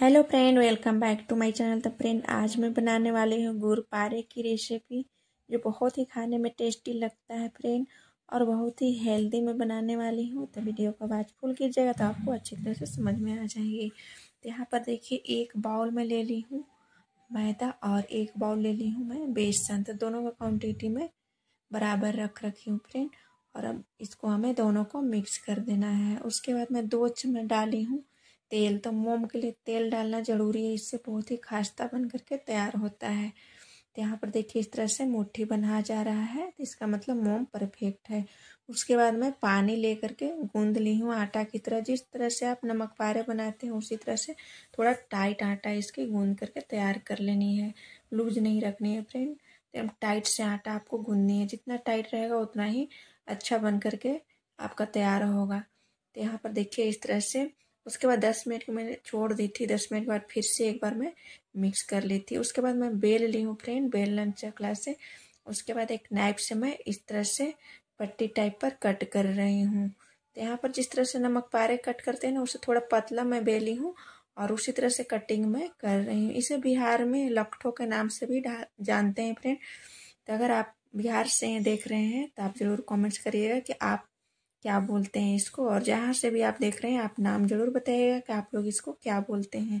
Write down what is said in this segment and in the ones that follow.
hello friend welcome back to my channel the friend आज मैं बनाने वाली हूँ गुड़ पारे की रेसिपी जो बहुत ही खाने में टेस्टी लगता है फ्रेंड और बहुत ही हेल्दी में बनाने वाली हूँ तो वीडियो को वाच फुल कीजिएगा तो आपको अच्छी तरह से समझ में आ जाएगी तो यहाँ पर देखिए एक बाउल में ले ली हूँ मैदा और एक बाउल ले ली हूँ मैं बेसन तो दोनों का क्वान्टिटी में बराबर रख रखी हूँ फ्रेंड और अब इसको हमें दोनों को मिक्स कर देना है उसके बाद मैं दो चम्मच डाली हूँ तेल तो मोम के लिए तेल डालना ज़रूरी है इससे बहुत ही खास्ता बन करके तैयार होता है तो यहाँ पर देखिए इस तरह से मुट्ठी बनाया जा रहा है तो इसका मतलब मोम परफेक्ट है उसके बाद मैं पानी ले करके गूंद ली हूँ आटा की तरह जिस तरह से आप नमक पारे बनाते हैं उसी तरह से थोड़ा टाइट आटा इसकी गूंद करके तैयार कर लेनी है लूज नहीं रखनी है फ्रेंड तो एकदम टाइट से आटा आपको गूंदनी है जितना टाइट रहेगा उतना ही अच्छा बन करके आपका तैयार होगा तो यहाँ पर देखिए इस तरह से उसके बाद दस मिनट की मैंने छोड़ दी थी दस मिनट के बाद फिर से एक बार मैं मिक्स कर ली थी उसके बाद मैं बेल ली हूँ फ्रेंड बेलना चकला से उसके बाद एक नाइफ से मैं इस तरह से पट्टी टाइप पर कट कर रही हूँ तो यहाँ पर जिस तरह से नमक पारे कट करते हैं ना उसे थोड़ा पतला मैं बेली हूँ और उसी तरह से कटिंग मैं कर रही हूँ इसे बिहार में लकठों के नाम से भी जानते हैं फ्रेंड तो अगर आप बिहार से देख रहे हैं तो आप ज़रूर कमेंट्स करिएगा कि आप क्या बोलते हैं इसको और जहाँ से भी आप देख रहे हैं आप नाम ज़रूर बताइएगा कि आप लोग इसको क्या बोलते हैं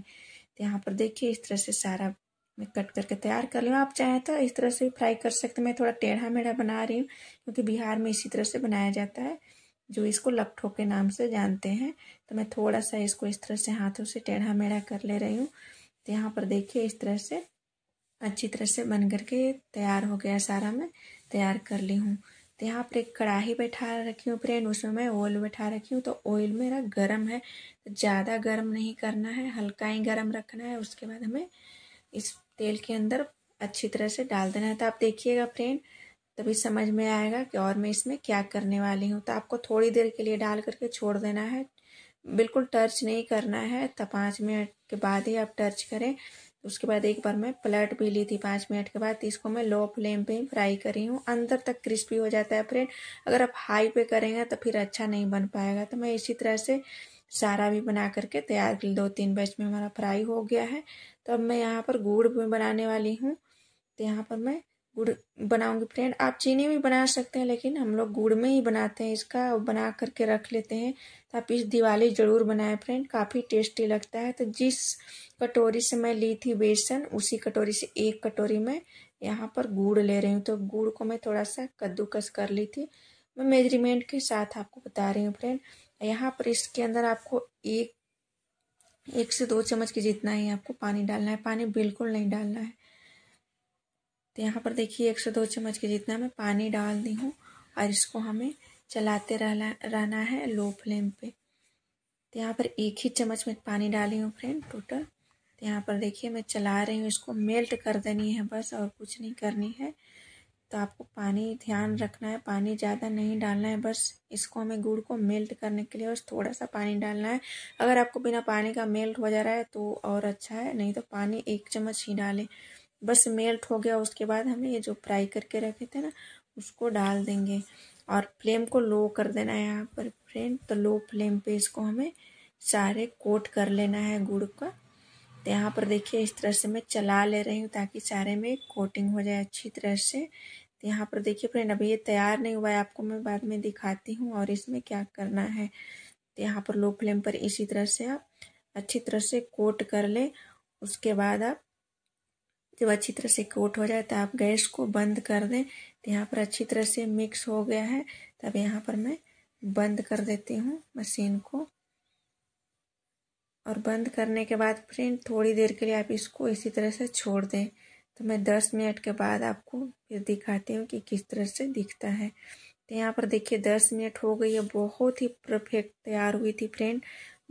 तो यहाँ पर देखिए इस तरह से सारा मैं कट करके तैयार कर लूँ आप चाहें तो इस तरह से भी फ्राई कर सकते मैं थोड़ा टेढ़ा मेढ़ा बना रही हूँ क्योंकि बिहार में इसी तरह से बनाया जाता है जो इसको लपठो के नाम से जानते हैं तो मैं थोड़ा सा इसको इस तरह से हाथों से टेढ़ा मेढ़ा कर ले रही हूँ तो यहाँ पर देखिए इस तरह से अच्छी तरह से बन करके तैयार हो गया सारा मैं तैयार कर ली हूँ तो यहाँ पर एक कढ़ाही बैठा रखी हूँ फ्रेंड उसमें मैं ऑयल बैठा रखी हूँ तो ऑयल मेरा गर्म है तो ज़्यादा गर्म नहीं करना है हल्का ही गर्म रखना है उसके बाद हमें इस तेल के अंदर अच्छी तरह से डाल देना है तो आप देखिएगा फ्रेंड तभी समझ में आएगा कि और मैं इसमें क्या करने वाली हूँ तो आपको थोड़ी देर के लिए डाल करके छोड़ देना है बिल्कुल टर्च नहीं करना है तो पाँच मिनट के बाद ही आप टर्च करें उसके बाद एक बार मैं पलट भी ली थी पाँच मिनट के बाद इसको मैं लो फ्लेम पे फ्राई करी हूँ अंदर तक क्रिस्पी हो जाता है फ्रेंड अगर आप हाई पे करेंगे तो फिर अच्छा नहीं बन पाएगा तो मैं इसी तरह से सारा भी बना करके तैयार कर दो तीन बैच में हमारा फ्राई हो गया है तो अब मैं यहाँ पर गुड़ भी बनाने वाली हूँ तो यहाँ पर मैं गुड़ बनाऊंगी फ्रेंड आप चीनी भी बना सकते हैं लेकिन हम लोग गुड़ में ही बनाते हैं इसका बना करके रख लेते हैं तो आप इस दिवाली ज़रूर बनाएं फ्रेंड काफ़ी टेस्टी लगता है तो जिस कटोरी से मैं ली थी बेसन उसी कटोरी से एक कटोरी में यहाँ पर गुड़ ले रही हूँ तो गुड़ को मैं थोड़ा सा कद्दूकस कर ली थी मैं मेजरमेंट के साथ आपको बता रही हूँ फ्रेंड यहाँ पर इसके अंदर आपको एक एक से दो चम्मच के जितना ही आपको पानी डालना है पानी बिल्कुल नहीं डालना है तो यहाँ पर देखिए एक से दो चम्मच के जितना मैं पानी डाल दी हूँ और इसको हमें चलाते रहना रहना है लो फ्लेम पे तो यहाँ पर एक ही चम्मच में पानी डाली हूँ फ्रेंड टोटल तो यहाँ पर देखिए मैं चला रही हूँ इसको मेल्ट कर देनी है बस और कुछ नहीं करनी है तो आपको पानी ध्यान रखना है पानी ज़्यादा नहीं डालना है बस इसको हमें गुड़ को मेल्ट करने के लिए बस थोड़ा सा पानी डालना है अगर आपको बिना पानी का मेल्ट हो जा रहा है तो और अच्छा है नहीं तो पानी एक चम्मच ही डालें बस मेल्ट हो गया उसके बाद हमें ये जो फ्राई करके रखे थे ना उसको डाल देंगे और फ्लेम को लो कर देना है यहाँ पर फ्रेंड तो लो फ्लेम पे इसको हमें सारे कोट कर लेना है गुड़ का तो यहाँ पर देखिए इस तरह से मैं चला ले रही हूँ ताकि सारे में कोटिंग हो जाए अच्छी तरह से तो यहाँ पर देखिए फ्रेंड अभी ये तैयार नहीं हुआ है आपको मैं बाद में दिखाती हूँ और इसमें क्या करना है तो यहाँ पर लो फ्लेम पर इसी तरह से आप अच्छी तरह से कोट कर लें उसके बाद आप जब अच्छी तरह से कोट हो जाए तो आप गैस को बंद कर दें तो यहाँ पर अच्छी तरह से मिक्स हो गया है तब यहाँ पर मैं बंद कर देती हूँ मशीन को और बंद करने के बाद फ्रेंड थोड़ी देर के लिए आप इसको इसी तरह से छोड़ दें तो मैं दस मिनट के बाद आपको फिर दिखाती हूँ कि किस तरह से दिखता है तो यहाँ पर देखिए दस मिनट हो गई है बहुत ही परफेक्ट तैयार हुई थी फ्रेंड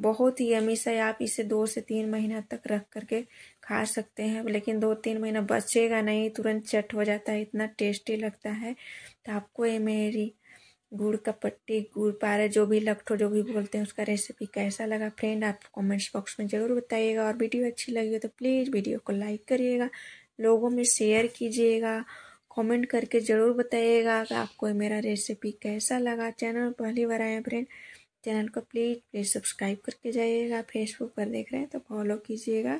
बहुत ही यमी सा आप इसे दो से तीन महीना तक रख करके खा सकते हैं लेकिन दो तीन महीना बचेगा नहीं तुरंत चट हो जाता है इतना टेस्टी लगता है तो आपको ये मेरी गुड़ का पट्टी गुड़ पारे जो भी लगठो जो भी बोलते हैं उसका रेसिपी कैसा लगा फ्रेंड आप कमेंट्स बॉक्स में ज़रूर बताइएगा और वीडियो अच्छी लगी हो तो प्लीज़ वीडियो को लाइक करिएगा लोगों में शेयर कीजिएगा कमेंट करके ज़रूर बताइएगा कि आपको मेरा रेसिपी कैसा लगा चैनल पहली बार आए फ्रेंड चैनल को प्लीज़ प्लीज़ सब्सक्राइब करके जाइएगा फेसबुक पर देख रहे हैं तो फॉलो कीजिएगा